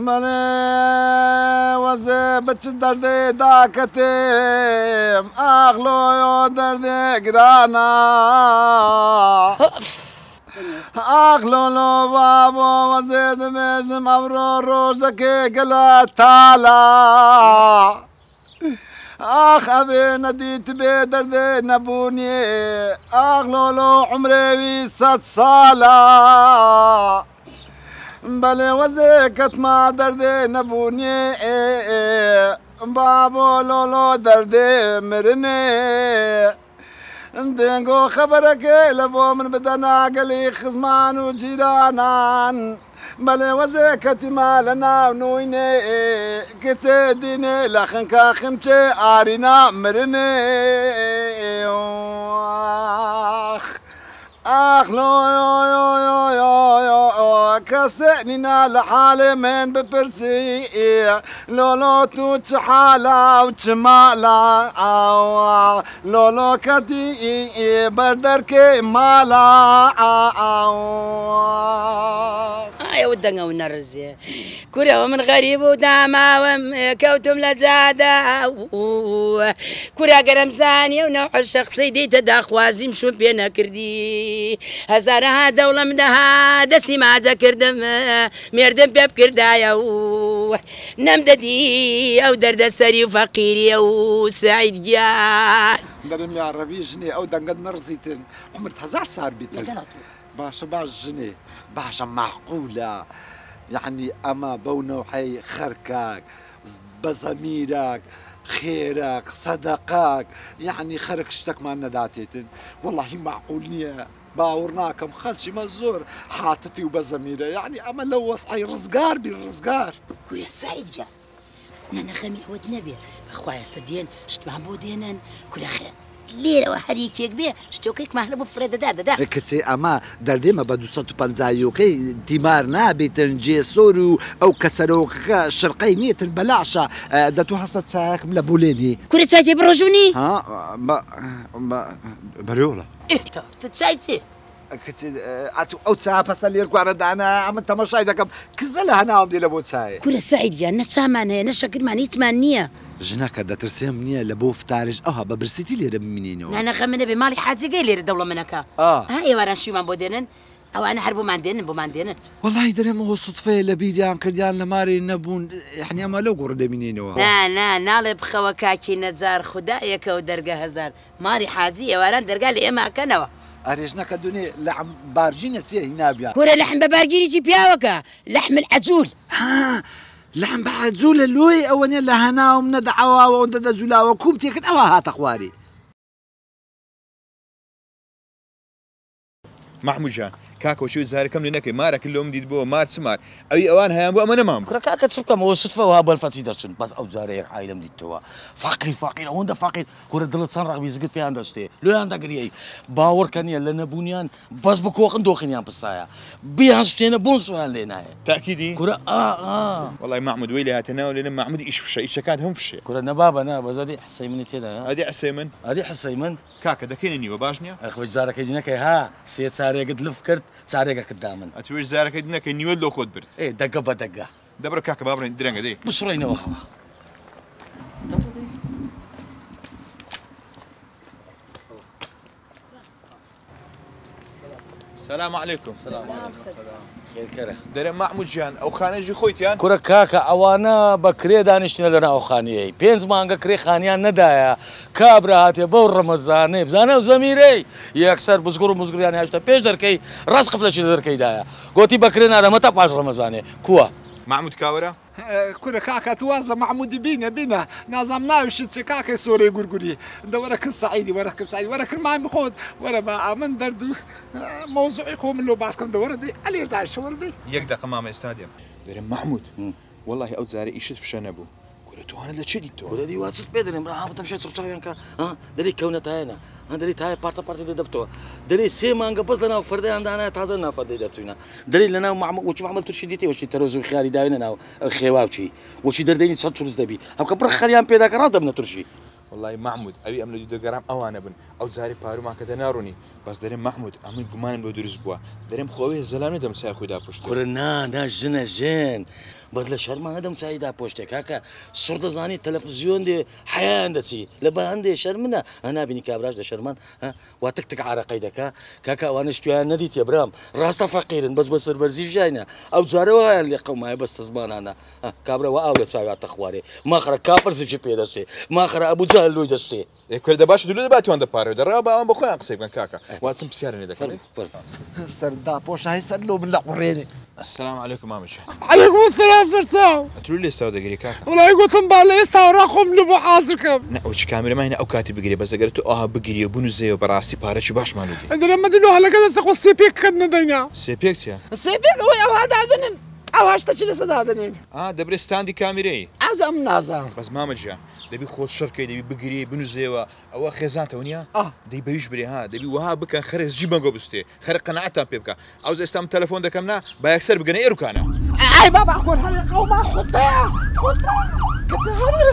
من وز بچ درد دا داکتم اغلو یو درد گرانا اغلو لو بابو وزه دمشم امرو روزه که گلا تالا آخ ابی ندیت بی درد نبونی اغلو لو لولو وی ست سالا بله وزه کتما درده نبونی بابو لولو درده مرنه دنگو خبره که لبو من بدن عقلی خزمان و جیرانان بله وزه کتما لنا و نوینه کته دینه لخن که خمچه آرینا مرنه آخ اخ لو يو يو يو يو يو يو كسئننا لحالي من ببرسي لو لو توتش حالا وشمالا اوا لولو كتي بردركي مالا اوا آه، إيه، آه، آه. يا ود ودنا ونرز كل من غريب وداما كوتم لجادا كل قرمزاني ونوح الشخصي دي تدا تداخوازي مشون بينا كردي هەزارەها دەوڵە منەها دەسی ماجە کردم مێردم پێ بکردایە و نەمدەدی ئەو دەردەسەری و فەقیریە سعيد سعید گیان يا یا جني او دن قد نەڕزیتن عمرت هزار سار بیتن باشە باش جني باشە معقوله يعني اما بونو حي خركاك بزميرك خيرك صدقك يعني خرك شتك ما نداتيتن والله معقول باورناكم خلشي مزور حاطفي وبزميره يعني اما لو صحي رزقار بالرزقار ويا سعيد يا انا غامي هو دنابي بخويا سديان شت معبودين كل خير لێرەوە هەریکێک بێ شتۆکەیکمان دا دا دەدا کەچێ ئەما دەردێمە با 250ەکەی دیمار نابێتن جێسۆر و ئەو کەسەرۆکەکە شرقەی نێتن بەلاشە دەتو هەستە چاکم لە بولێنی کوری چاجێ ما بەرۆڵە تا چای تتشايتي آه، أنا ئەو چا أنا لێر گوارەدانا ئەمە تەمەشای أنا کزە لە أنا أنا لە بۆ چای کورە سعیدە نە چامان هەیە نە شەکرمان هیچمان نییە ژنەکە دەترسێم نییە أنا بۆ أنا ئەها بە برسیتی لێرە بمینینەوە نەخە منە بێ ماڵی حاجگەی لێرە دەوڵە منەکە أنا أنا شیمان بۆ دێنن ئەوانە هەر بۆمان دێنن بۆمان دێنن وڵی دەێمەوە سوتفەیە لە بیریان کردیان لە نبون نەبوون یحنیەمە لەو گوڕ دەبینینەوە نا ناڵێ بخەوە کاکی نەجار خوددایەکە و دەرگە هزار ماری حاجی ئێواران دەرگا لە كنوا أريجناك دوني لحم بارجين تصير هنا بيا كورة لحم بارجين يجي بيا وكا لحم العجول ها لحم بعجول اللوي أولا لا هنا ومن دعوة ومن دزولا وكم تيكن أوا هات أخواري محمود جان زهر كم لێ نەکەی مارك اللي أمدي بو مار سمار ئەوی ئەوان هیان بۆ ئەمە مو صدفة چ بکەم درسون بس أو زهر بەس ئەو أمدي توا فقير فقير فاقیر ئەوەندە فقير هورە دڵت چەند ڕقبی زگت پێیان دەستێ لو عندها باوەڕکە نیە لە نەبوونیان بەس بە کۆخن دۆخنیان پسایە بیان شتێنە بۆن سویان لێ بون تاکیدی کورە تأكيدي محمود آه آه والله لێنە محمود ئیش فشە ئیشەکان إيش فشي إيش كان هم فشي حسەی نبابا تێدا ئەدی حسي من هادي حسي من من كاكا نیوە باش نیە ئەخوی جارەکەی نەکەی ها سيت ساري قد لفكرت سارێگە کرددامن ئەتوێش زارك دنەکەی نیوە لۆ خۆت برد اي دقه بدقه دبرك كاك کاکە بابرین دي بصرينا بسڕێنەوە السلام عليكم السلام عليكم دەرە مەحمود ژیان ئەو خانەژی خۆیتیان کورە کاکە ئەوانە بە کرێ دانیشتنە لە ناو خانیەی پێنج مانگە کرێ خانیان نەدایە کابرا هااتێ بەو ڕەمەزانێ بزانە و زەمیرەی یەکسەر بزگور و مزگریان هشتا پێش دەکەی ڕاست قف لە چ دەکەیدایە گوتی بەکرێ نادەمە تا پاش ڕەمەزانێ کووە مەحمود کاوەرە كره كاكا توازل محمود بينا بينا نظمنا وشت كاكا سوري غرغري ده ورا كل سعيدي ورا كل سعيدي ورا كل ما خود ورا ما من درد موضوع يقوم له باسكم ده وردي اللي يرضى شو وردي يقدر قمامه استاديوم محمود والله اوت زاري يشت في شنبو توانە لە آه، آه، آه، چی دیتەوە دەدی واچت پێ دەێن بەتم شێ چڕچاویانکە دەری کەونەتایەنە ئە دەری تایە پارتە پارتی دەدەبتەوە دەری سێ مانگە بەس لەناو فەردەیاندانە تازە نافەدەی دەچینە دەری لەناو ماوەچ مامە تووشی دیتی وشی تەرۆز و خیاری داوێنە ناو خێواوچی وچی دەردەینی چەند تووریست دەبی ئەوکە بڕ خەریان پێداکەڕا دەبنە تووشی والله محمود ئەوی ئەم لە دەگەرام ئەوانە بن ئەو جاری پاروماکەدە ناڕوونی بەس دەرێن محمود ئەمن گومانم بۆ دروست بووە دەرێم خۆی زەلامە دەمسای خۆدا پشت کورە نا نا ژنە بەس لە شەرمان هەدەم چایدا پۆشتێک کاکە سوردەزانی تەلەفزیۆن دێ حیان دەچی لە بەندێ شەرمنە هەنا بینی کابراش لە شەرمان وا تک تک عراقی دەکا کاکە ئەوانە شتیان نەدیت برام ڕاستە فەقیرن بەس بە سەربەرزی ژینە ئەو جارەوە هەیە لێ قەمایە بەستە زمانانە کابراەوە ئاو لە چاواتە خوارێ ماخرە کاپەرزیی پێدەستێ ماخرە ئەبوو جا لۆی دەستێ کوردە باش دلو دەباتوان دەپارێ دەڕا باوان بەخۆیان قسەی بکەن کاکە واتم پرسیارێ دەکەن سەردا پۆشای سەر لۆ من لە قڕێنێ السلام عليكم عمي شحن عليكم السلام زرتاو تقول لي استاو دقري كاكا والله قلت بالله استاو راخم لبو حاصركم لا وش كاميرا ما هنا او كاتب بقري بس قلت اه بقري بنو زي براسي بارا شو باش مالو دي انا لما دلوها لقد سقوا السي بيك خدنا دينا سي بيك سي بيك هو هذا هذا ئەو هەشتا چ لەسەدا دەنێن ئا دەبرێ ستاندی کامیرەی ئازام نازان بەس مامەجان دبی خۆت شەرکەی دەبی بگری بنووزێەوە ئەوە خێزانتەوە آه دبی بیش بری ها دەبی وها بکەن خەرێ زی بەگۆ بستێ خەر قەنعتان پێ بکە ئەو ئێستام تەلفۆن دکم نه با یەکسەر بگەنە ئێرکانە ئای بابا خۆت هەڵێ قەوما خۆتە خۆت کەچە هەرێ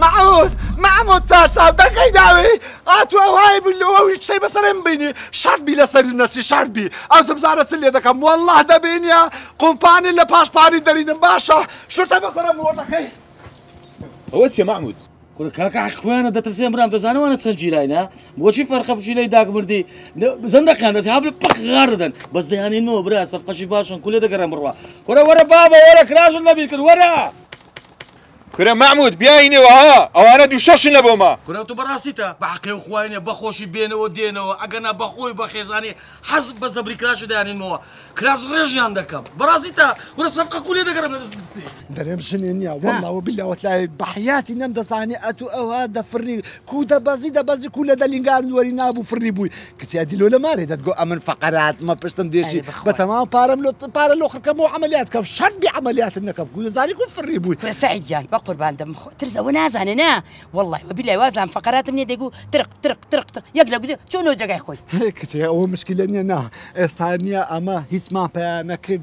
معود مەحمۆ چاساودەکەی داوێ ئاتوە وایە بله لەوە هیچ تی بسرم بینی شەر بی لەسەر نەسی شەر بی ئەو زمزارە چ لێ دەکەم وەڵڵاه دەبینە قومپانی لە پاشپانی دەرینم باشە شتە بەسەرم وەردەکەی ئەوە چێ مەحمود کاکە حقویانە دەتەسی نه موشی فرق جیرایە بۆچی فەرخە بژیلەی داگمردی زەندەکان دەسی هابل پق غاردن بەس دەیانینەوە برا سەفقەشی باشن کولێ دەگەرە بڕوە وەرە وەرە بابە وەرە کراژن نەبی کرد وره کورە مەمود بیاینەوە ها ئەوانە دوو شەشن لە بۆمە کورە تو بەڕاستیتە بەعقی و خوینە بەخۆشی بێنەوە دێنەوە ئەگەنا بەخۆی بە خێزانانی حەز بە زەبریکراش دانینەوە كراس ريجيان عندك براسي تا ولا صفقة كلية دكرم دريم شنينيا والله وبالله وتلاقي بحياتي نم دصاني أتو أو هذا فري كودا بازي دا بازي كل دا قاعد نوري نابو فري بوي كتي هادي لولا ماري دا تقول أمن فقرات ما بشتم ديشي بتمام بارم لو بارم الأخر خر كمو عمليات كم شرط بعمليات انك كودا زاني كون فري بوي سعيد جاي بان دم خو ترزا ونازعني أنا والله وبالله وازعن فقرات مني دا يقول ترق ترق ترق ترق يقلق شنو جاي خوي كتي هو مشكلة أنا استانيا أما هيس اسمع ناكل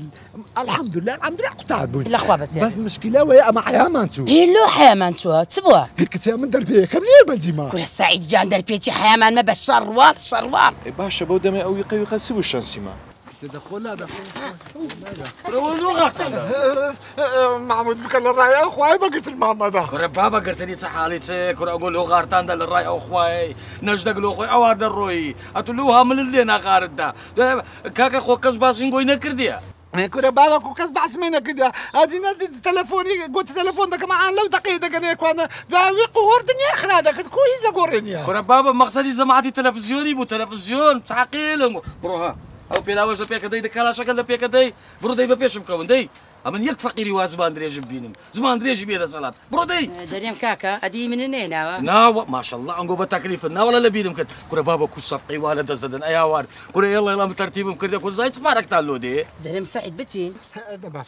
الحمد لله الحمد لله قطع قلت لا الاخوه بس يعني. بس مشكله ويا معايا مانتو هي إيه، لو حيا حيامانتو تبوا قلت لك من دربيه كم ليه ما كل السعيد جان دربيتي حيا ما باش شروار شروار باش بودا ما يقوي قد سبو ما تدخلها دخلها لغة محمود بكل الرأي أخوي بقيت الماما ده كره بابا قلت لي صح عليك كره أقول أخار تاندا للرأي أخوي نجدق له أخوي أوار دروي أتلوها من اللينا خارد ده كاكا خو باسين قوي نكرديا كره إيه، بابا كو كاس بعسمينا كده هادي نادي تلفوني قلت تلفون داك معاه لو دقيقه داك انا كوانا قهور دنيا اخرى داك كويزه قورينيا كره بابا مقصدي زعما عادي تلفزيوني بو تلفزيون تعقيلهم بروها ئەو پێناوەش لە پێکە دەی دە کالاشەکە لە پێکە دەی بڕ دەی بە پێشم کەون دەی ئەمن یەک فەقیری وا زبان درێژم بینم زمان درێژی بێدە سەڵات برو دی دریم کاکا ادی من نێناوە ناوە ماشەله ئەنگۆ بە تەکلیفن ناوەڵە لە بیرم کرد کورە بابا کو صفقی وا لە دەست ایا وار کورە یلا یلا مترتیبم کردە کو زایت پارەکتان لۆ دی دریم سعید بچین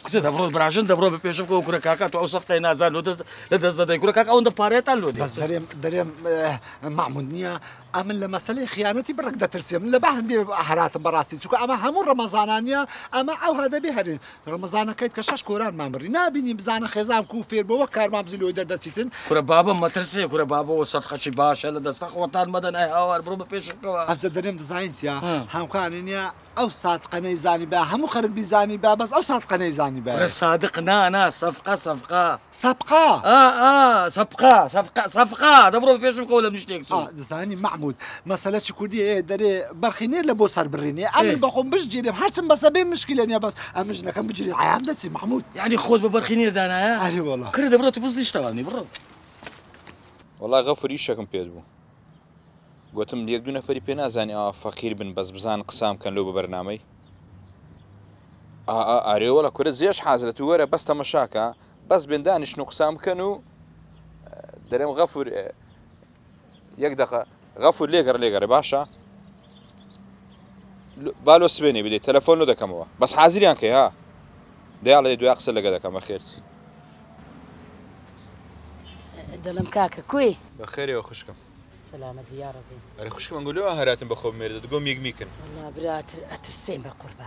کچە دەبڕۆ براژن دەبڕۆ بە پێشم کو کورە کاکا تو ئەو سەفقی نازان لە دەست دەدەی کورە کاک ئەوەندە پارێتان لۆ دی دەرێم دریم مەمون نییە ئەمن لە مەسلەی خیانەتی يعني بڕک دەترسێ من لە بەهندێ هەراتم بەڕاستی چکە ئەمە هەموو ڕەمەزانانە ئەمە ئەو هەدەبێ هەرین ڕەمەزانەکەیت کە شش کۆرانمان بڕی نبینی بزانە خێزان و فێربەوە کارمان بابا دەردەچیتن کورە بابە مەترسێ کورە بابەوە سەرخەچی باشە لە دەستە خۆتان مەدەنای هاوار بڕۆ بە پێشەوە ئەفزە دەرێم دزانسیە هەمکانینە ئەو ساتقەنەی زانی بە هەموو خەرب بیزانی با بەس ئەو ساتقەنەی زانی بە صادق صفقه صفقه صفقه اه اه صفقه صفقه صفقه دەبڕۆ پێشم کۆ لە نیشتێک دەزانی مع محمود مەسەلە چی کوردی دەرێ بەرخی نێ لە بۆ سەر بڕینێ ئەمن بەخۆم بشگیرێم هەرچم بەسە بێ مشکلە نیە بەس ئەمە ژنەکەم بگیری ئایان دەچی محمود یعنی خۆت بە بەرخی نێردانایە ئەری وڵە کرد دەبڕێت تو بزیشتەوانی بڕ وڵا غەفری شەکەم پێت بوو گوتم یەک دو نەفری پێ نازانانی ئەو فەقیر بن بەس بزان قسام کەن لەو بە بەرنامەی ئارێوە لە کورە زیێش حازرەت وەرە بەس تەمەشاکە بەس بێندانیشن و قسام بکەن و دەرێم غەفور یەک دقه غفو ليقر ليقر باشا بالو سبيني بدي تلفون له ده كم بس حاضر يعني ها ده على دوي اقصى لك ده كم خير دلم كاك كوي بخير يا خوشكم سلامت يا ربي خشكم خوشكم نقولوا آه، هراتن بخو ميرد تقوم يق ميكن والله برات اترسين بقربه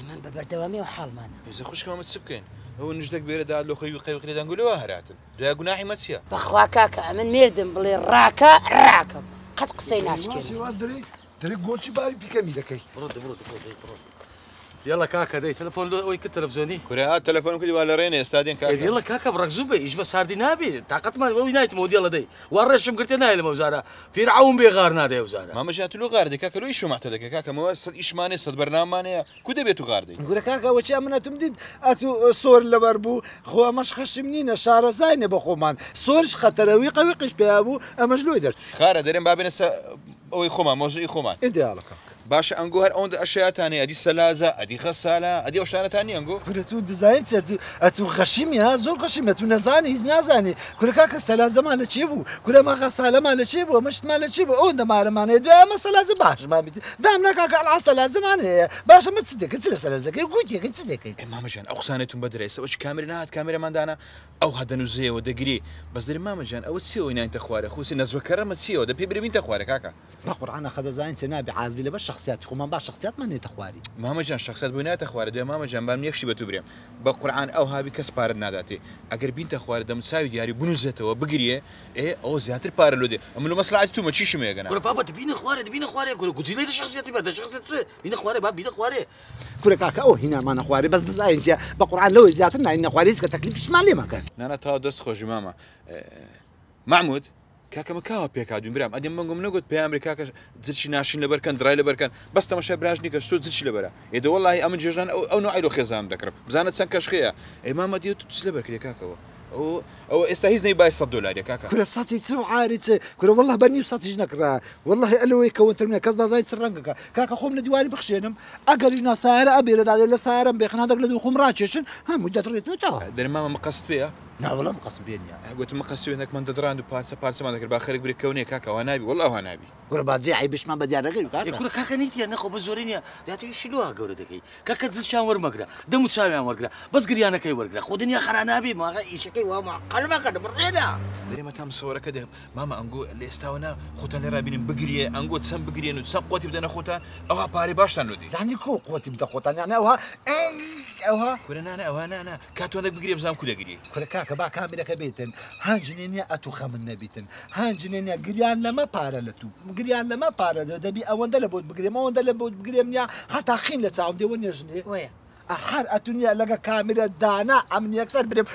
اما ببردوامي وحال مانا اذا خوشكم ما تسبكين هو نجد كبيره دا لو خيو خيو خيو نقولوا آه، هراتن دوي قناحي ما بخوا كاكا من ميردم بلي راكا راكا قد قصیناش کان دری دری قلتی يلا كاكا دي تليفون لو ويك تلفزيوني كوريا تليفون كل بالا رين استادين كاكا يلا كاكا بركزوبه ايش بس هاردي نابي طاقت ما وينايت مود يلا دي ورشم قلت انا الموزاره فرعون بيغار نادي وزاره ما مشات له غاردي كاكا لو ايش معتدك كاكا ما ايش ماني صد برنامج ماني كود بيتو غاردي كوريا كاكا وش امنا تمدد اتو صور لبربو خو مش خش منين شهر زاينه بخومان صورش خطروي قوي قش بيابو امجلو درت خاره درين بابنا اوي خوما موزي خوما انت يا لك باشە ئەنگۆ هەر ئەوەندە ئەشیاتانێ ئەدی سەلازە ئەدی خەسالە ئەدی ئەو شارەتانی ئەنگۆ کورەت و دزایت ئەتو غەشیمی ها زۆر قەشیمە تو نەزانانی هیچ نازانانی کورەکە کە سەلازەمان لە چێ بوو کورەما خەسالەمان لە چێ بوو مشتمان لە چێ بوو ئەو دەمارەمانێ دوایمە سەلازە باشمان بیت دام ناکاکە ئەلعسە لازمان هەیە باشە مە چ دەکە چ لە سەلازەکەی گوتیەکە چ دەکەی مامەژان ئەو قسانێتتون بەدرێسەوە چ کامێر نهات کامێرەماندانە ئەو هەدەنوزەیەوە دەگری بەس دەری مامەژان ئەوە چیەوەی نانتە خوارە خوسی نەزوەکەرەمە چیەوە دەپێ بربینتە خوارە کاکە بەقورانە خەدەزانین سێ نابی عازبی لە بە شخص شخصیت من با شخصیت من نێتە خواری مامەجان شخصیت بۆ ناتە ما دوێ مامەجان بام یەخشی بە إيه، تو برێم بە قورآان ئەو هاوی کەس پارە ناداتێ ئەگەر بینتە خواردەم چاوی دیاری بنووزێتەوە بگریە ئێ ئەو زیاتر پارە لودێ ئەمن مەسلات بابا چی شمێگەن بابەت بینە خوارد بینە خوارێ گورە گوتیلی شخصیەتی بەدە شخصیت بینە خوارێ با بینە خوارێ کورە کاکە ئەو هینامانە خوارێ بەس دەزایە بە قورآان لەوەی زیاتر ناین نەخواریز کە تەکلیفشمان لێ مەکەن نانە تا دەست خۆشی مامە معمود کاکەمە کاوە پێکاتون برام ئەدەم منگم نەگوت پێ ئەمریکاکە جچی ناشین لەبەرکەن درای لەبەرکەن بەس تەمەشە برژنی کەشتۆ جچی لەبەرە ئێدە وڵی ئەمن جێژان ئەو ئایرۆ خێزان دەکرم بزانە چەند کەشخەیە ئێمامە دیێت تو چ لەبەرکرێ کاکەوە. ئەو ئێستا هیچ نەی بای 100 دلاری کاکە ساتی چ عارێت کورە والله بەنی ساتیش نکرا والله ئەلەوەی کەوتترێ کەس دازای چ ڕەنگەکە کاکە خۆم لە دیواری بخشێنم ئەگەری ناسارە ئەبێرەداێ لە سارم بێخنادەك لە دوو خۆم ڕاکێشن هەموو دەتڕێتەوە دەرمامە مەقەست پێەیە ناوەڵام قسم بێنە گوتم مە قسی وێنێک من دەدران و پارچە پارچەمان دەکرد با خەرێک بری کەونێ کاکەوە نابی وڵ ئەوە نابی گورە باجێ ئای بشمان بە دیارەکەی کورە کاکە نیتە نەخۆ بە زۆری نیە داتوی شلووە گەورە دەکەی کاکە زشان وەرمەگرە دەم و چاویان وەرگرا بەس گریانەکەی وەرگرا خۆ دنیا خەرانابی ماغا ئیشەکەی وامە قەلمەکە دەبڕێدا دەێمە تام سەوەرەکە دێم مامە ئەنگۆ لێستاوەنا خۆتان لێرا بینم بگریە ئەنگۆ چەند بگرێن و چەند قوتی بدەنە خۆتان ئەوها پارێ باشتان نودی دانی کۆ قوتی بدە خۆتانیان ئەوها ئەوها کورە نانە ئەوانانە کاتوانە بگرێ بزانام کو دەگری کورە کاک کە با کامرەکە بێتن هەنجنێنە ئەتوخە من نەبیتن هەنجنێنە گریان لەمە پارە لە تو گریان لەمە پارە دە دەبی ئەوەندە لە بۆت بگرێم ئەوەندە لە بۆت بگرێم نیا هەتا خین لە چاوم دێوە نێژنێ هەر ئەتونیا لەگە کامرە دانا ئەمن یەکسەر برێم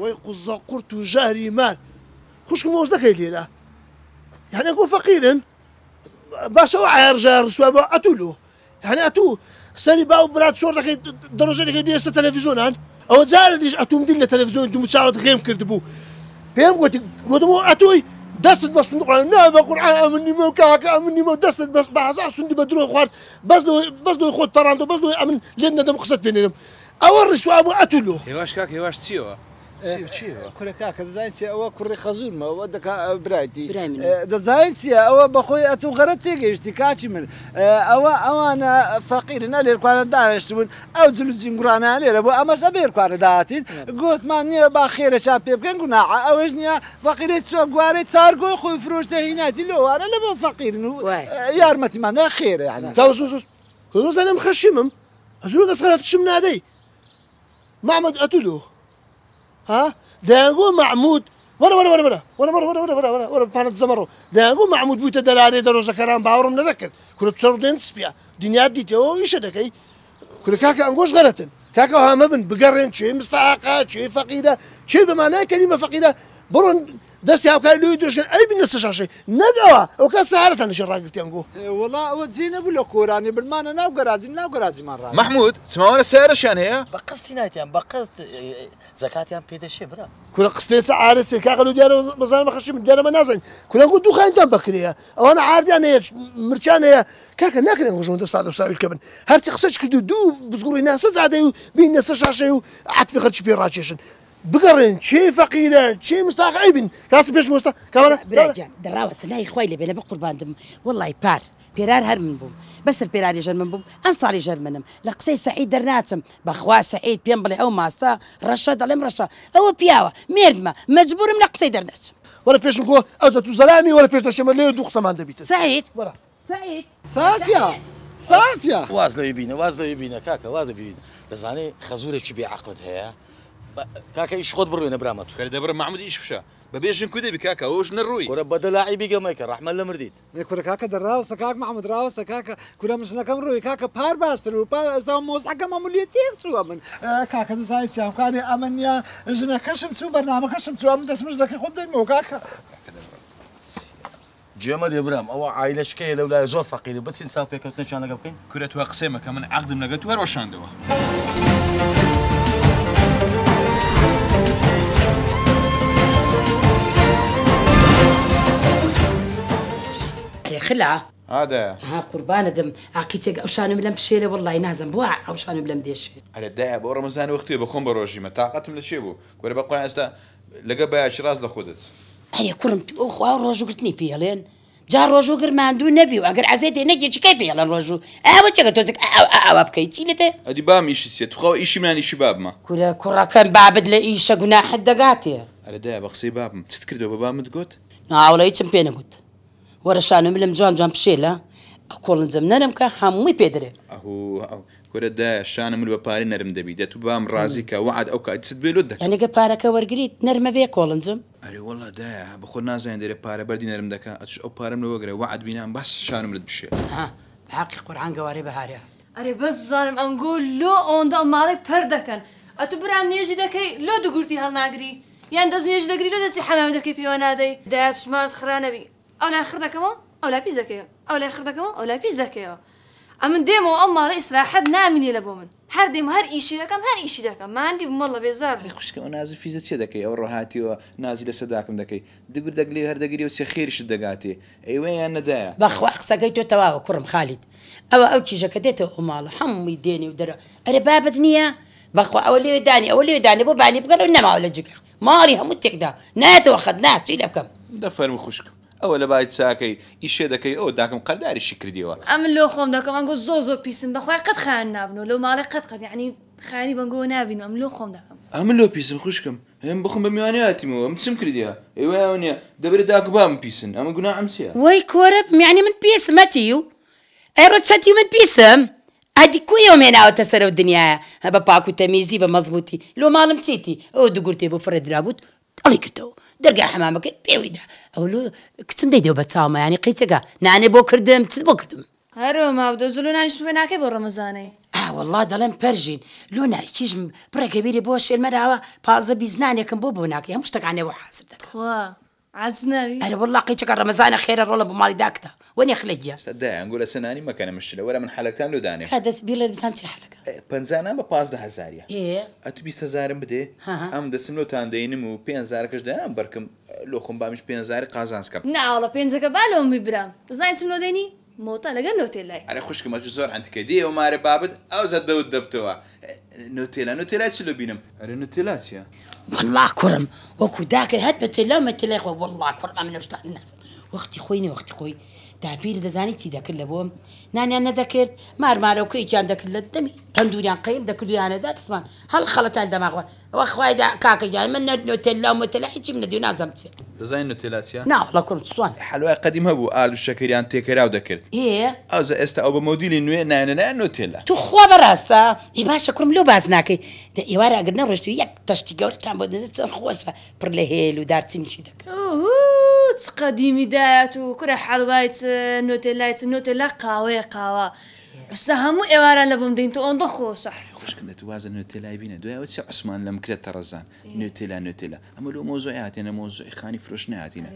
وای قوزە قورت و ژاری مار خوشک مۆز دەکەی لێرە یانەگو يعني فەقیرن باشەوە عێژار سووا بۆ ئەتولو یعنی يعني تو سەری باو برات شۆڕەکەی دەڕۆژێنەکەی دێستە تەلەڤیزۆنان ئەوە جارە دیش ئەتومدیل لە تەلەڤزۆن دوو چاوت غێم کردبوو پێم گوتی گوتمەوە ئەتۆی دەستت بە سندوقان نا بە قورآن ئەمن نیمە و کاکە ئەمن نیمە و دەستت بەس بە هزار سندی بە درۆ خوارد بەس بەس دۆی خۆت پەڕاندۆ بەس دۆی ئەمن لێن نەدەم قسەت پێنێنم ئەوە ڕشوا بوو ئەتولو هێواش کاک هێواش چیەوە کورەکە کە دەزانسی ئەوە کوڕی خەزورمە ئەوە دەکا برایتی دەزانسی ئەوە بەخۆی ئەت و غەرە پێگەیشتی کاچی من ئەوە ئەوانە فەقیرنا لێرکوانە دانیشتبوون ئەو جلو جنگورانان لێرە بۆ ئەمەشە بێرکوارە داهاتین گوتمان نییە با خێرە چاپ پێ بکەن گونا ئەوەش نییە فەقیرێت چۆ گوارە چارگۆی خۆی فرۆشتە هیناتی لەوانە لە بۆ فەقیرن و یارمەتیماندا خێرە زانم خەشیمم هەزور دەسخەرە شم نادەی مامەد ئەتولو ها داگو معمود وەرە وەرە وەرە وەرە وەرە وەرە وەرە وەرە وەرە وەرە پانت زەمەڕەوە داگو معمود بووتە دەرارێ دەرۆزەکەران باوەڕم نەدەکرد کورە چۆر دێن سپیا دنیا دیتەوە ئیشە دەکەی کورە کاکە ئەنگۆش غەرەتن کاکە هامە بن بگەڕێن چێ مستاقا چێ فەقیدە چێ بەمانای کەنیمە فەقیدە بڕۆن دەستی هاوکاری لوی دوشێن ئەی بینە سەشاشەی نەگەوە ئەو کە سارەتە نشە ڕاگرتیان گو وڵا ئەوە جی نەبوو لە کۆرانی برمانە ناو گەرازی ناو گەرازیمان ڕ محمود چماوانە سیارەشیان هەیە بە قستی ناتیان بە قست زکاتیان پێدەشێ برا کورە قستێسە ئارسی کاغل و دیارە بزانمە خەشی دیارەمە نازانین کورەنگو دوخانتان بکرێە ئەوانە ئاردیان هەیە مرچان هەیە کاکە ناکرێن ژۆندە سااد ساویل کەبن هەرچی قسەش کرد و دوو بزگوڕی ناسە زادەی و بین نەسە شاشەی و عاتفی خەرچ پێ ڕاکێشن بگەڕێن چێ فەقیرە چێ مستاقی بن کاس پێش وەستا کامە دەڕاوە سنای خۆی لە بێ لە بە قورباندم وڵی پار پێرار هەر من بوم بس پێراری ژەرمن بووم ئەم ساڵی ژەرمنم لە قسەی سعید دەرناچم بەخوا سعید پێم بڵێ ئەو ماستە ڕەشە دەڵێم ڕەشە ئەوە پیاوە مێردمە مەجبورم لە قسەی دەرناچم وەرە پێشم کۆ ئەوزە تو زەلامی وەرە پێش دەشەمە لێ دوو قسەمان دەبیت سعید وەرە سعید سافیا سافیا واز لەوی بینە واز لەوی بینە کاکە واز بینە دەزانێ خەزورێکی بێعقلت هەیە کاکە ئیش خۆت بڕوێنە برامەت کە دەبرە مەحمەدیش فشە بەبێژن کو دەبی کاکە ئەوش نەڕووی وەرە بەدەلاعی بیگەمەکە ڕحمە لە مردیت کورە کاکە دەڕاوستە کاک مەحمد راوستە کاکە کورە مشنەکەم ڕووی کاکە پار باشتر و پازا مۆزعەکە مەمولیت تێر چووە من کاکە دەزای سیامکانی ئەمەنیا ژنەکەشم چوو بەنامەکەشم چووە من دەستمش دەکە خۆم دەیمەوە کاکە جێمە دێبرام ئەوە عیلشکەیە لە ولای زۆر فەقیری بچین ساپێکەوت نەچانەگە بکەین کورە توە قسێمەکە من عقدم لەگە تو هەرۆشاندەوە. هذه خلعه هذا ها قربان دم عقيتك شانو ملم بشيله والله ينازم نازم بوا اوشان ملم ديش على الداعي او رمزان وقتي بخون بروجي ما طاقت من بو كوري بقول استا لقى بها شراز لخودت هني كرمت او روجو قلتني لين جا روجو غير ما عنده نبي واقر عزيتي نجي تشكي لين روجو اه قلت اوا اه اه اوا أه، بكي تي ادي بام ايش سي تخو ايش من ايش باب ما كورا كورا كان بعبد لايش قناح دقاتي على الداعي بخسي باب تتكردو بابا متقوت نا ولا يتم بينا قلت وەرەشانم لەم جوان جوان پشێلە کۆڵنجم نەرم کە هەمووی پێدرێ کورە دا شانم بە پارە نەرم دەبی دە تو بام ڕازی کە وعد ئەو کات بێ لۆ دەکەنگە پارەکە وەرگیت نەرمە بێ کۆڵنجم ئەریوەڵا دا بخۆ نازانین دەرێ پارە بەردی نەرم دەکە ئەش ئەو پارەم لە وەگرێ وعد بینان باس شانم لت بشێ حقی قورانگەوارێ بەهارە ئەرێ بەس بزانم ئەنگۆ لۆ ئۆندا ماڵێک پەر دەکەن ئە تو برام نێژی دەکەی لۆ دوگورتی هەڵناگری یان دەست نێژ دەگری لە دەستی حەمام دەکەی پێوە نادەی دایات شمارت خرانەبی او لا خردكما او لا بيزكيا او لا خردكما او لا بيزكيا امن ديما اما رئيس حد نامني لبومن هر ديمو هر ايشي دكم هر ايشي دكم ما عندي والله بيزار ري خشك انا از في تشي دكي او روحاتي و نازل صداكم دكي دغور هر دغري و خير شد دقاتي اي وين انا بخ بخوا سقيتو توا كرم خالد او او كي جكديتو امال حمي ديني ودر اري باب دنيا بخوا او داني او داني بو بعني بقالو نما ولا جك ماري هم تكدا نات واخذ نات شي لبكم دفر خوشك ئەوە لە باید ساکەی ئیشێ دەکەی ئەو داکەم قەرداریشی کردیەوە ئەم لۆ خۆم دەکەم ئەنگۆ زۆ زۆ پیسم بەخوای قەت خان نابن و لەو ماڵی قەت قەت یعنی خانی بەنگۆ نابین ئەم لۆ خۆم دەکەم ئەم لۆ پیسم خوشکم هێم بخم بە میوانەتیمەوە ئەم چم کردیە ئێوە نیە دەبێت داک بام پیسن ئەمە گونا ئەم چیە وەی کۆرەب میانی من پێسمەتی و ئەێڕۆ چەتی من پیسم ئادی کوی ئەو مێناوەتە سەرە دنیاە بە پاکو تەمیزی بە مەزبوتی لۆ ماڵم چیتی ئەو دوگورتێ بۆ فرە درابوت ئەڵی کردەوە دەرگا حەمامەکەی پێویدا ئەو کچم دەیدێ بە چاومەیانی قیچەکە نانێ بۆ کردم چ بۆ کردم هەرۆ ماودە زلو نانیش بێ ناکەی بۆ ڕەمەزانەی ئاوەڵا دەڵێم پەرژین لۆ نایکیژم پرەکەبیری بۆ شێمەراوە پازە بیزنانێکم بۆ بۆ ناکە هەم شتەکانێەوە حازر دەخوا. عزناري انا والله قيتك رمضان خير الرول ابو مالي داكتا وين يخلج يا صدق نقول اسناني ما كان مشله ولا من حلقة لو داني هذا ثبيل بسانتي حلقه إيه، بنزانا ما باز ده هزاريا ايه اتو بيست هزارم بده ام دسم لو تان دينم و بينزار كش ده ام بركم لو خم بامش بنزار قازانس كب نا والله بينزك بالو مي برا زين سم لو ديني موتا لقى لو تيلاي انا خوشك ما جزور عندك دي وماري بابد او زدو الدبتوا نوتيلا نوتيلا شلو بينم اري نوتيلا يا والله كرم وكو داك هاد نوتيلا ما ومتيلا والله كرم من مشتاق الناس واختي خويني واختي خوي تعبير زاني تي ناني دابير دەزانی چی دەکرد لە بۆم نانیان نەدەکرد مارمارەوەکە یکیان دەکرد لە دەمی تەندوریان قیم دەکردیانەدا دەسمان هەڵ خەڵەتان دەماغوە ئەوە كاك جاي من نوتيلا نوتێلا و متەلا هیچیم نەدیو نازەم چێت دەزانین نوتێلاتیا ناڵە کوم سوان حلوای قدیم هەبوو ئالو شەکریان تێکەراو دەکرد ئێ ئەوزە ئێستا ئەو او مۆدیلی نوێ نایەنە نوتيلا تو خوا بەڕاستە اي باشا كرم لو باس ناکەی دە ئێوارە ئەگەر نەڕۆشتی یەک تەشتی گەورتان بۆ دەزێت چەند خۆشە پڕ لە هێل و دارچینشی دەکەن قەدیمی دایات و کورە حەڵوایت نۆتێ لایت قاوەیە قاوە. ئەستا هەموو ئێواران لە بم دەین تۆ ئەوەندە خۆسە خوشکن توازە نوێتێلای بینە دوایەوە چی عسمان لەم کرێت تەڕزان نوێتێلا نوێتێلا ئەمە لە مۆزۆی هاتێنە مۆزۆی خانی فرۆش نهاتینە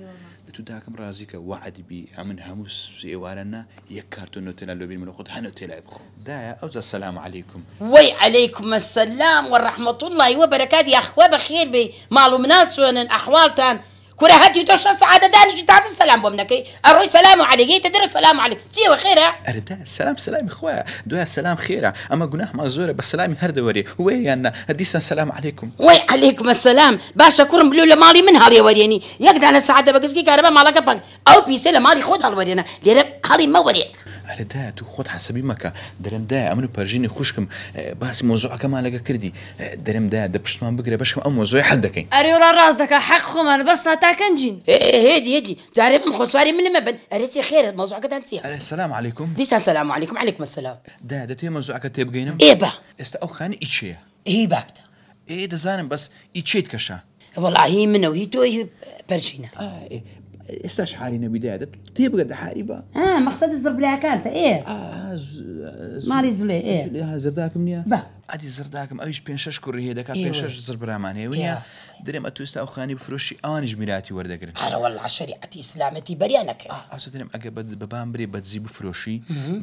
تو داکەم ڕازیکە وعدبی ئەمن هەموو ئێوارەنا یەک کارتونۆ تێلا لەبین منە خۆت هەنە تێلای بخۆ دایە ئەوجا سەسلام عیکم وی عیکم مەسەسلام و ڕحمەتون لای وە بەرەکات یاخوا بە خێر بێ ماڵ و منات چۆنن ئەحوالتان كره هاتي توش سعادة داني جد عز السلام بمنكي اروي سلام عليك إيه تدير السلام عليك تي وخيرة أردا سلام سلام إخوة دوا سلام خيرة أما جناح مغزورة بس سلام هر دوري وي أنا هديس السلام عليكم وي عليكم السلام باشا كرم بلو لمالي من هالي وريني يقدر انا سعادة بقزكي كهرباء مالك بانك أو سي لمالي خود هالورينا ليرب هالي ما وريت أردا تو خود حسبي مكا درم دا أمنو برجيني خوشكم آه، بس موضوع كما لك كردي آه، درم دا دبشت ما بقري باشم ام موضوع حل دكين أريورا راس دك حق خمان بس هتا كان جين إيه، إيه، هادي هادي تعرف مخصواري من المبن ريتي خير موضوع كذا انت السلام عليكم ليس السلام عليكم عليكم السلام ده ده تي موضوع كتب بقينا ايه با استأخان ايتشي ايه با ايه ده زانم بس ايتشيت كشا والله هي منه وهي هي برشينا آه إيه. ئێستاش حارینە بیدایە آه، تێ بگە حاری بە مەقصد زربلاکانتە ئێ إيه؟ آه، ماری زلێ ئێ إيه؟ زرداکم نییە بە ئادی زرداکم ايش بين شش کوڕ هەیە كان إيه، بين شش زربرامان هێونە درێم ئە توستا خانی بفرۆشی ئەوانش میراتی وەردەگرن هەروەڵ شریعەتی ئسلامەتی دريم آه، اجا بد بەبان بري بتزي بفروشي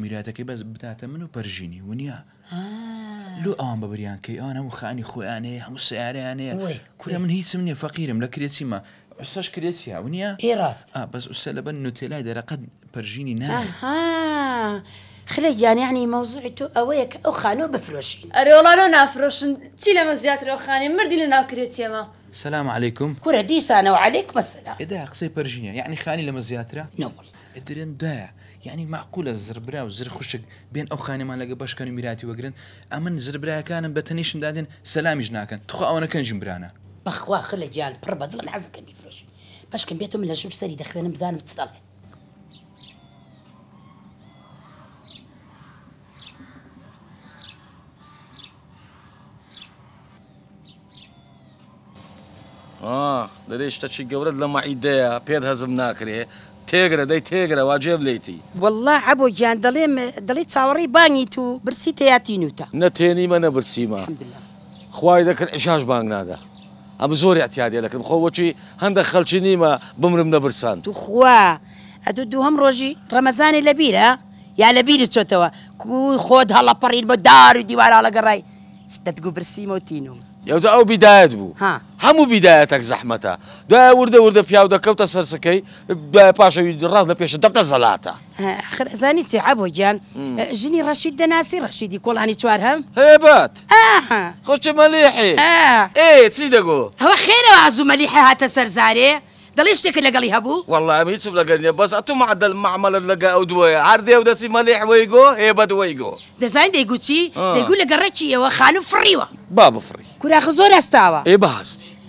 میراتەکەی بەس بداتە من و پەرژینی ونیە. لو ئەوان بەبریان کەی ئەوان هەموو خانی هم هەموو سیارەیانەیە کورە من هیچم نییە فەقیرم لە عساش كريتيا ونيا اي راس اه بس اسلب النوتيلا اذا قد برجيني نا اها خلي يعني يعني موضوع تو اويك اخانو بفروشين اري والله لو نافروشن تي لما زيات اخاني مردي لنا كريتيا ما السلام عليكم كورا ديس انا وعليكم السلام اذا قصي برجينيا يعني خاني لما زياترا نوبل ادريم دا يعني معقوله الزربرا والزر خشك بين او خاني ما لقى باش كانوا ميراتي وقرن اما الزربرا كان بتنيش مدادين سلام جناكن تخو انا كان جمبرانا بەخوا خلە گیان پڕ بە دڵم حەزەکە بیفرۆش پشکم بێتم لە ژوور سەری دەخوێنم بزانم چ دەڵێ دەدەی شتەچی گەورەت لە مەعیدەیە پێت هەزم ناکرێ تێگرە دەی تێگرە واجێب لێتی وله عبۆ گیان دەڵێ دەڵی چاوەڕی بانگی تو برسی تیاتی نوتە نەتێنیمە نەبرسیمە خی دەکرد ئشاش بانگ نادا ئەم زۆری ئەتیادێ لەکن خۆوەچی هەندە خەلچی نیمە بمرم لە برسان تو خوا ئەدو دووهم ڕۆژی ڕەمەزانی لەبیرە یا لەبیری چۆتەوە کو خۆت هەڵە پەڕیل بە دار و دیوارە لەگەڕای شتەتگو برسیمە و تینوم. يوز او بداية بو ها همو بداية تك زحمتا دا ورد ورد فيها دا كوتا سرسكي دا باشا يدراد لا بياشا دقا زلاتا اخر اه، زاني تعبو جان جيني اه، رشيد دناسي رشيدي كل هاني توار هم هيبات اه خوش مليحي اه ايه تسيدقو هو خير وازو مليحي هاتا سرزاري دليش تك اللي قاليها بو والله أمي تسب لقاني بس أتو معدل دل معمل اللقا أو دوايا عرضي أو داسي مليح ويجو هي إيه بد ويجو ده زين ده يقولي آه. ده يقول لك رتشي يا وخالو فريوا بابا فري كرا خزور استوى إيه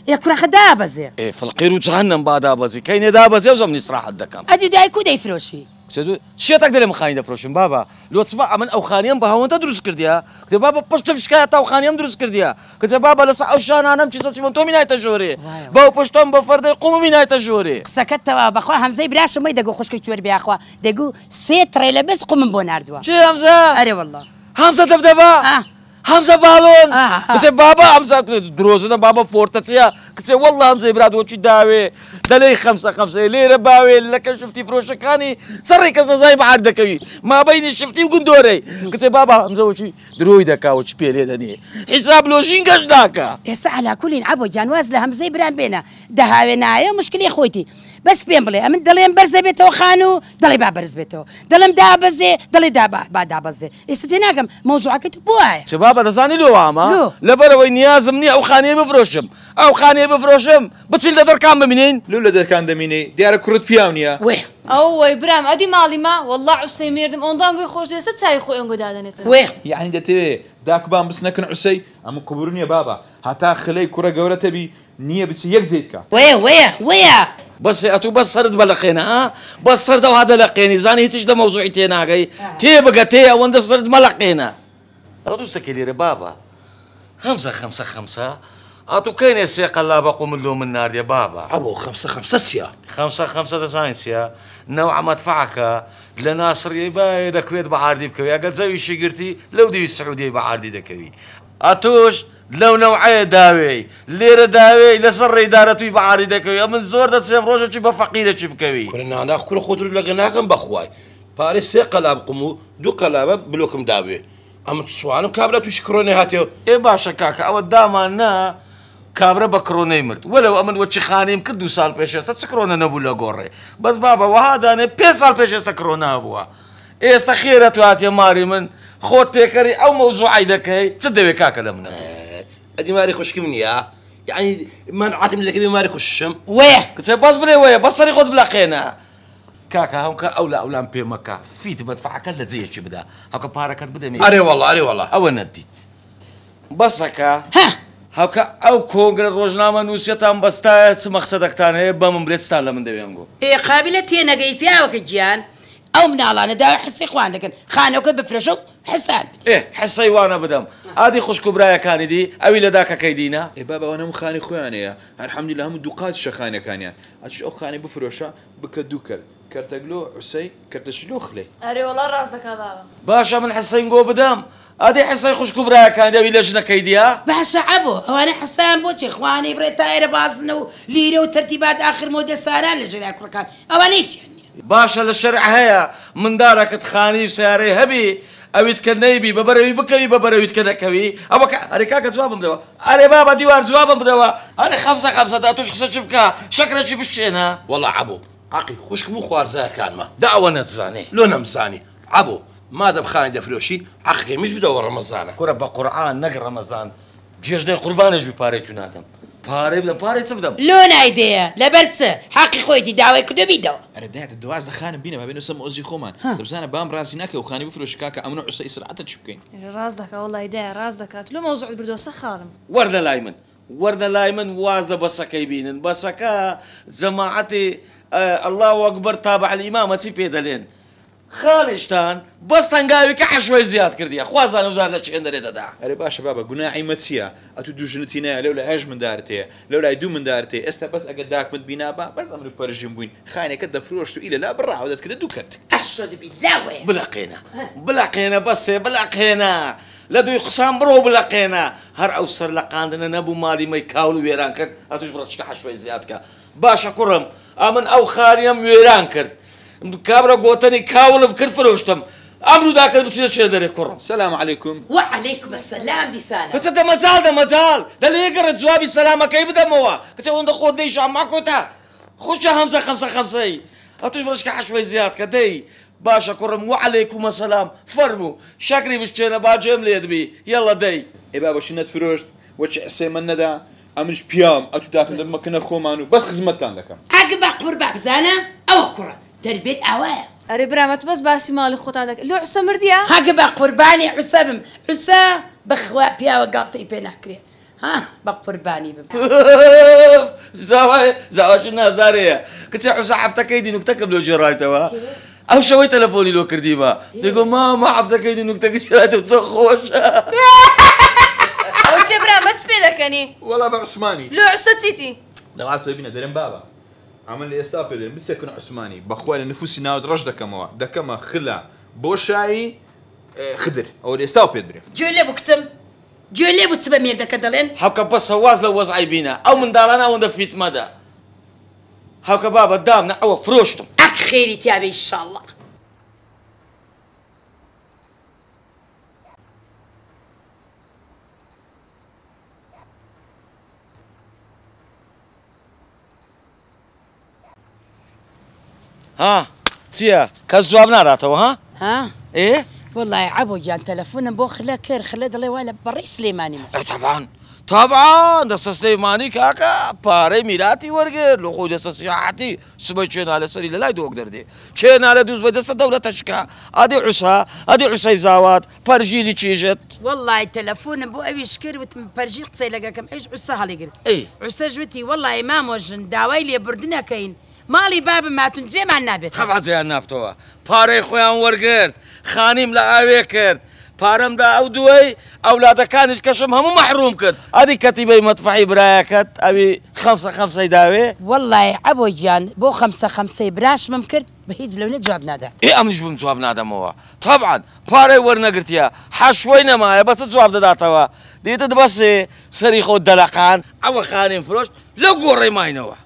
يا كرا خدا بزي إيه فالقيرو جهنم بعد بزي كيني دا بزي وزم نسرح الدكام أدي ده يكون فروشي کچدو چی تاک دل مخانی دفروشم بابا لوت سبا من او خانیم به هون تدرس کردیا کت بابا پشت شکایت او خانیم درس کردیا کت بابا لس او شان انا مشي سچ من تو مینای تجوری با پشتم به فرد قوم مینای تجوری قسکت تا بخوا حمزه براش می دگو خوشک چور بیا خوا دگو سه تریل بس قوم بوناردوا چی حمزه اره والله حمزه دبدبا هەمزە باڵۆن کچێ بابا ئەمزا درۆزنە بابە فۆرتەچە کچێ وەڵ هەمزەی برادۆکی داوێ دەلەی خەمسە خەمسە لێرە باوێ لەکە شفتی فرۆشەکانی سەڕی کەس دەزای بەعاد دەکەوی مابینی شفتی و گندۆرەی کچێ بابا هەمزەوەکی درۆی دەکاوە چ پێ لێ دەنێ حیساب لۆژین گەشت داکە ئێستا علا کولین عبۆ جانواز لە هەمزەی بران بێنە دەهاوێ نایە مشکلی خۆیتی بەس پێم بڵێ ئەمن دەڵێن بەرزە بێتەوە خان و دەڵێ با بەرز بێتەوە دەڵم دابەزێ دەڵێ با دابەزێ ئێستا تێ ناگەم مەوزوعەکەت بواە لو بابە دەزانی لەوامە لەبەرەوەی نیازم نییە ئەو خانەیە بفرۆشم ئەو خانەیە بفرۆشم بچیل لە دەرکان ببینین لو لە دەرکان دەمینەی دیارە کورت فيامنيا نییە وێ ئەوەی برام ئەدی ما والله عوسی مردم ئۆندانگوی خۆش دێستا چای خۆ ئەنگو دادنێت وێ یعنی يعني دەتەوێ داکوبان بسنەکن عوسی ئەمە قبرونیە بابا هەتا خلەی کوڕە گەورە تەبی نییە بچی یەک جێیت کە وي وي بس اتو بس سرد بلقينا آه؟ بس سرد وهذا لقيني زاني هتش ده موضوع تينا غي آه. تي بقى تي وند سرد ما لقينا ردوس بابا خمسة خمسة خمسة اتو آه، كاين يا سيق الله بقوم له من النار يا بابا أبو خمسة خمسة سيا خمسة خمسة دزاين سيا نوع ما دفعك لناصر يبا ويد بعاردي بكوي قد زوي شي قرتي لو دي السعودية بعاردي دكوي أتوش لەو نەوعەیە داوێی لێرە داوێی لەسەر ڕێدارە توی بەعاری دەکەوی ئە من زۆر دەچێم ڕۆژەی بە فەقیرەی بکەوی نانا خوور خۆتر لەگە ناکەم بەخوای پارێ سێ قەلا بقم و دوو قەلاوە بلوکم داوێ ئەم سوانم کابرا توش کڕۆنێ هاتێ ئێ باشە کاکە ئەوە دامان نا کابرا بە کڕۆنەی مرد وەلەو ئەمن وەچی خانیم کرد دو سال پێشێستا چ کڕۆنە نەبوو لە گۆڕێ بەس بابە وهادانێ پێ سال پێشێستا کڕۆنا بووە ئێستا خێرە تو هااتێ ماری من خۆت تێکەری ئەو مەوزوعی دەکەی چ دەوێ کاکە لە منە. ادي ماري خش كم نيا يعني ما من الكبير ماري خش خوشم ويه كنت سيب باص بلي ويه صار خد بلاقينا كاكا هونك اولا اولا بي مكا فيت بدفع كلا زي شي بدا هاكا باركات بدا مي اري والله اري والله اول نديت بصكا ها هاوکە ئەو کۆنگرە ڕۆژنامە نووسێتان بەستا چ مەخسەدەکتانەیە بە من برێتستان لە من دوينغو ئێ إيه، قابلتي انا كيفيا وكجيان او من الله دا حسي اخوانك خانوك بفرشو حسان ايه حسي وانا بدم ادي خوش كبرايا كاني دي الى ذاك كيدينا ايه بابا وانا مخاني انا الحمد لله هم دوقات شخاني يعني اش او خاني بفرشا بكدوكر كرتقلو حسي كرتشلوخ لي اري والله راسك يا بابا باشا من حسين نقول بدم ادي حسين خوش كبرى كان داوي لجنه كيديا باشا عبو وانا حسان بوتي اخواني بريتاير بازنو ليرو ترتيبات اخر مودة ساران لجلاك ركان اوانيتي يعني. باشە لە شەرع هەیە مندارەکەت خانی سیارەی هەبی ئەویت کە نەیبی بەبەرەوی بکەوی بەبەرەویت کە نەکەوی ئەوە هەرێکا کە جواب بدەوە ئەرێ بابا دیوار جوابم بدەوە ئەرێ خەمزە خەمزە دا توش قسە چ بکە شەکرەی بشێنە وەڵا عبوو عقی خوشک و خوارزایەکانمە داوە نەتزانێ لۆ نەمزانی عبوو مادەم خانی دەفرۆشی عقیمیش بدەوە ڕەمەزانە کورە بە قورآان نەک ڕەمەزان جێژنەی قوربانش بپارێت و نادەم پاره پاره بدم پارەی بدەم پارەی چ بدەم حقی نایدەیە لەبەر چ حەقی خۆیتی داوای کردبییتەوە ئەردایێت دوازدە خانم بینە بێن سم ئۆزی خۆمان دەبزانە بام ڕازی نکه و خانی بفرۆشکاکە ئەمن عوسە ئیسرعاتە چ بکەین ڕاز دەکە وڵایدای ڕاز دەکات لە مۆزوع بردۆسە خارم وەردە لای من وەردە لای من وازدە بەسەکەی بینن بەسەکە جەماعەتی اه، الله اکبر تابع الإمامە چی پیدلین خاڵیشتان بەستەنگاوی کە عشوی زیاد کردی خوازان وزار لە چێن دەرێدەدا ئەرێ باشە بابە گوناعی مەچیە ئەتو دوژنتی نایە لەو من هەش مندارتێ لەو لای دوو مندارتێ ئێستا بەس ئەگە داکمت بینابا بەس ئەمر پەرژیم بووین خانەکە دەفرۆشت و ئیلە لا بڕاودت کردە دوو کرد بلاقێنە بلاقێنە بەسێ بلاقێنە لە دوی قسان بڕۆ بلاقێنە هەر ئەو سەر لە قاندنە نبو مالی مەی کاول و وێران أتوش ئەتوش بڕچکە حشوی زیادکە باشە کوڕم ئەمن أو خاریەم وێران کرد. كابرا قوتني كاول بكل فروشتم امرو ذاك بصير شيء دري كرم السلام عليكم وعليكم السلام دي سالم كنت ده مجال ده مجال ده اللي يقرا جوابي السلامه كيف ده موا كنت وين خود لي شام معكو تا خش همزه خمسه خمسه اي اتوش برشك حشوه زياد كدي باشا كرم وعليكم السلام فرمو شكري بشتينا باجم لي ادبي يلا دي اي بابا شنت فروشت وش من ندا امنش بيام اتو داتم دمكنا خومانو بس خدمتان لكم عقب اقبر باب او كره تربيت اواء اري برامت بس باسي مال خوت عندك لو عسى مرديا أه؟ هاك بقى قرباني عسى بم عسى بخوا بيا وقاطي بين حكري ها بقرباني قرباني بم زوا زوا شنو زاريه كنت عسى حفتك يدي نكتك بلو جرايته توا إيه. او شوي تلفوني لو كردي كرديما إيه. تقول ما ما حفتك يدي نكتك جرايته خوش او شبرا ما بيدك اني والله بعثماني لو عسى سيتي لو عسى يبينا درين بابا عمل لي استاب پێێن بس يكون عثماني لە نفوسی ناود ڕژ دەکەمەوە دەکەمە خلا بۆ شایی آه، خدر ئەو ئێستا پێ درێ گوێ لێ بکچم گوێ لێ بچ بە مێردەکە دەڵێن هەوکە بە سەواز لە وەزعی بینە ئەو منداڵان ئەوەندە فیتمەدا هەوکە بابە دام فروشتم ئەوە خيري تيابي ان شاء الله ها چییە کەس جواب ناراتەوە ها ها ئێ وڵای عبۆ گیان تەلەفۆنم بۆ خلە کرد خلە دەڵێ وای لە بەڕی سلێمانی تابان تابان دەستە سلەیمانی کاکە پارەی میراتی وەرگێ لە خۆی دەستە سیاحتی سبە چێنا لە سەری لە لای دۆک دەردێ چێنا لە دووز بە دەستە دەورە تەشکا ئادی عوسا ئەدی عوسای زاوات پەرژیری چێژێت وڵی تەلەفۆنم بۆ ئەویش کرد وتم پەرژی قسەی لەگەکەم ئەش عوسا هەڵیگر عوسە ژوتی وڵی مامۆژن داوای لێبردنەکەین ماڵی بابم ماتون جێمان نابێت هەواجیان نافتەوە پارەی خۆیان وەرگرت خانیم لە ئاوێ کرد پارەمدا ئەو دوای ئەولادەکانش کەشم هەموو مەحروم کرد ئەدی کەتیبەی مەتفحی برایەکەت ئەوی خەمسە خەمسەی داوێ وەڵی ئەبۆ گیان بۆ خەمسە خەمسەی براشمم کرد بە هیچ لەونە جواب نادا ئێ ئەمنیش بم جواب نادەمەوە تابعاان پارەی وەرنەگرتیە حەشوی نەمایە بەچە جواب دەداتەوە دیتە دبەسێ سەری خۆ دەلەقان ئەوە خانیم فرۆشت لە گۆڕێ ماینەوە.